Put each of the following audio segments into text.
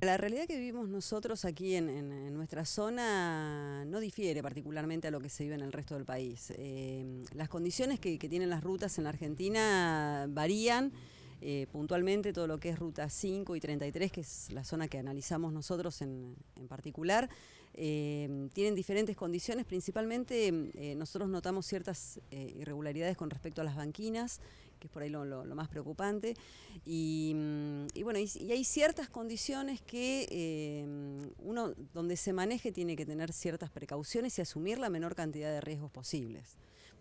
La realidad que vivimos nosotros aquí en, nuestra zona no difiere particularmente a lo que se vive en el resto del país. Eh, las condiciones que, que, tienen las rutas en la Argentina varían. Eh, puntualmente todo lo que es Ruta 5 y 33, que es la zona que analizamos nosotros en, particular, eh, tienen diferentes condiciones. Principalmente eh, nosotros notamos ciertas irregularidades con respecto a las banquinas, que es por ahí lo, más preocupante. Mm, y, y, hay ciertas condiciones que uno donde se maneje tiene que tener ciertas precauciones y asumir la menor cantidad de riesgos posibles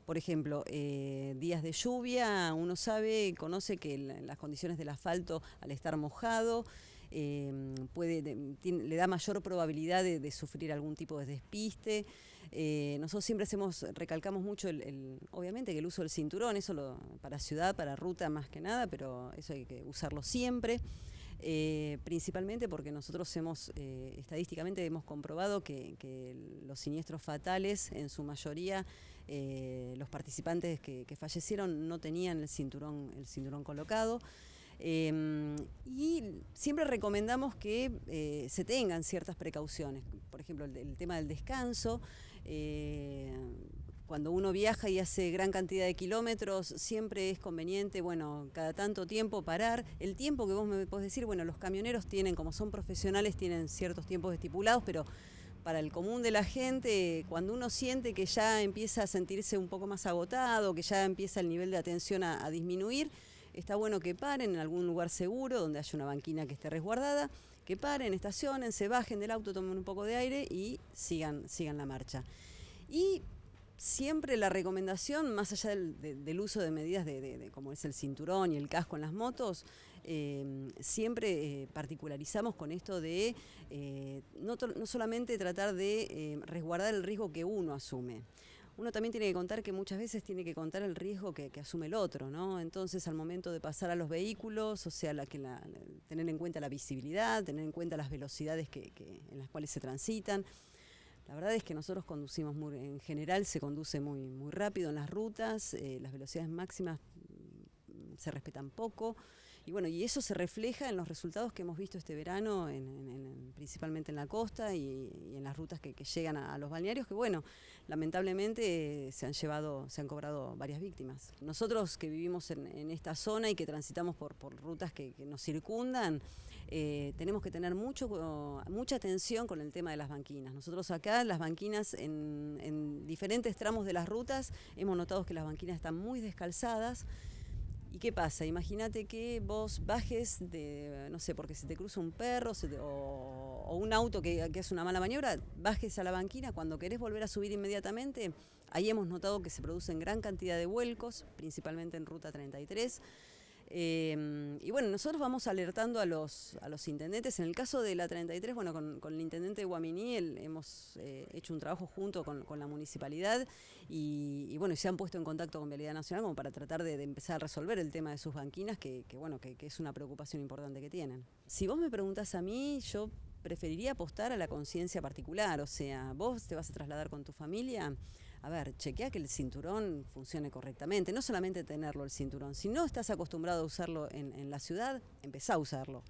por ejemplo, eh, días de lluvia, uno sabe, conoce que las condiciones del asfalto al estar mojado eh, puede, le da mayor probabilidad de, sufrir algún tipo de despiste. Eh, nosotros siempre hacemos, recalcamos mucho, el, obviamente, que el uso del cinturón, eso lo, para ciudad, para ruta más que nada, pero eso hay que usarlo siempre. Eh, principalmente porque nosotros hemos, eh, estadísticamente hemos comprobado que, los siniestros fatales, en su mayoría, eh, los participantes que, fallecieron no tenían el cinturón, el cinturón colocado. Em, y siempre recomendamos que se tengan ciertas precauciones, por ejemplo, el tema del descanso cuando uno viaja y hace gran cantidad de kilómetros, siempre es conveniente, bueno, cada tanto tiempo parar. El tiempo que vos me podés decir, bueno, los camioneros tienen, como son profesionales, tienen ciertos tiempos estipulados, pero para el común de la gente, cuando uno siente que ya empieza a sentirse un poco más agotado, que ya empieza el nivel de atención a, disminuir, está bueno que paren en algún lugar seguro, donde haya una banquina que esté resguardada, que paren, estacionen, se bajen del auto, tomen un poco de aire y sigan, sigan la marcha. Y siempre la recomendación, más allá del, uso de medidas de, como es el cinturón y el casco en las motos, em, siempre eh, particularizamos con esto de eh, no, solamente tratar de em, resguardar el riesgo que uno asume. Uno también tiene que contar que muchas veces tiene que contar el riesgo que, asume el otro, ¿no? Entonces, al momento de pasar a los vehículos, o sea, que tener en cuenta la visibilidad, tener en cuenta las velocidades en las cuales se transitan, la verdad es que nosotros conducimos muy, en general se conduce muy, muy rápido en las rutas, eh, las velocidades máximas mm, se respetan poco. Y bueno, y eso se refleja en los resultados que hemos visto este verano, principalmente en la costa y, en las rutas que, llegan a, los balnearios, que bueno, lamentablemente eh, se han llevado, se han cobrado varias víctimas. Nosotros que vivimos en, esta zona y que transitamos por, por rutas que, nos circundan, eh, tenemos que tener mucho, mucha atención con el tema de las banquinas. Nosotros acá, las banquinas en, diferentes tramos de las rutas, hemos notado que las banquinas están muy descalzadas. ¿Y qué pasa? Imagínate que vos bajes de, no sé, porque se te cruza un perro o, un auto que, que, hace una mala maniobra, bajes a la banquina, cuando querés volver a subir inmediatamente, ahí hemos notado que se producen gran cantidad de vuelcos, principalmente en Ruta 33. Em, y bueno, nosotros vamos alertando a los, intendentes. En el caso de la 33, bueno, con, el intendente Guaminí hemos eh, hecho un trabajo junto con, la municipalidad y, bueno, se han puesto en contacto con Vialidad Nacional como para tratar de, empezar a resolver el tema de sus banquinas, que, que bueno, que es una preocupación importante que tienen. Si vos me preguntás a mí, yo preferiría apostar a la conciencia particular, o sea, vos te vas a trasladar con tu familia a ver, chequea que el cinturón funcione correctamente, no solamente tenerlo el cinturón, si no estás acostumbrado a usarlo en, la ciudad, empezá a usarlo.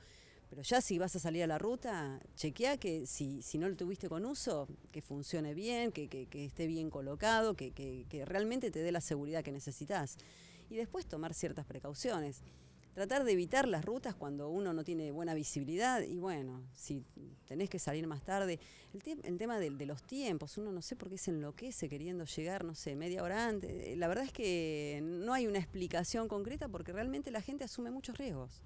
Pero ya si vas a salir a la ruta, chequea que si, no lo tuviste con uso, que funcione bien, que, esté bien colocado, que, realmente te dé la seguridad que necesitas. Y después tomar ciertas precauciones tratar de evitar las rutas cuando uno no tiene buena visibilidad y bueno, si tenés que salir más tarde. El, el tema de, los tiempos, uno no sé por qué se enloquece queriendo llegar, no sé, media hora antes. Eh, la verdad es que no hay una explicación concreta porque realmente la gente asume muchos riesgos.